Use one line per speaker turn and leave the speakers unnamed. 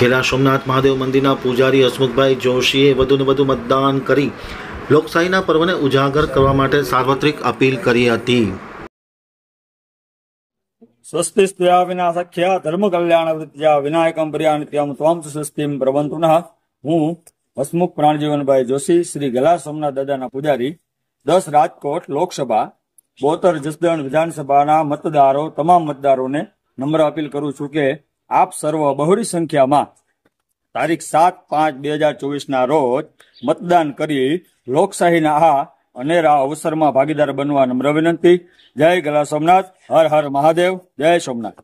ખેલા સોમનાથ મહાદેવ મંદિરના પૂજારી હસમુખભાઈ જોશીએ વધુને વધુ મતદાન કરી લોકશાહીના પર્વને ઉજાગર કરવા માટે સાર્વત્રિક અપીલ કરી હતી સ્વસ્તિ સ્તુયા
વિના ધર્મ કલ્યાણ વૃત્યા વિનાયકમ પ્રિયાનિત્યમ ત્વમ સુસ્તિમ હું હસમુખ પ્રાણજીવનભાઈ જોશી શ્રી ગલા સોમનાથ દાદાના પૂજારી દસ રાજકોટ લોકસભા બોતર જસદણ વિધાનસભાના મતદારો તમામ મતદારોને નમ્ર અપીલ કરું છું કે આપ સર્વ બહોળી સંખ્યામાં તારીખ સાત પાંચ બે હજાર ચોવીસના રોજ મતદાન કરી લોકશાહીના આ અનેરા અવસરમાં
ભાગીદાર બનવા નમ્ર વિનંતી જય ગલા સોમનાથ હર હર મહાદેવ જય સોમનાથ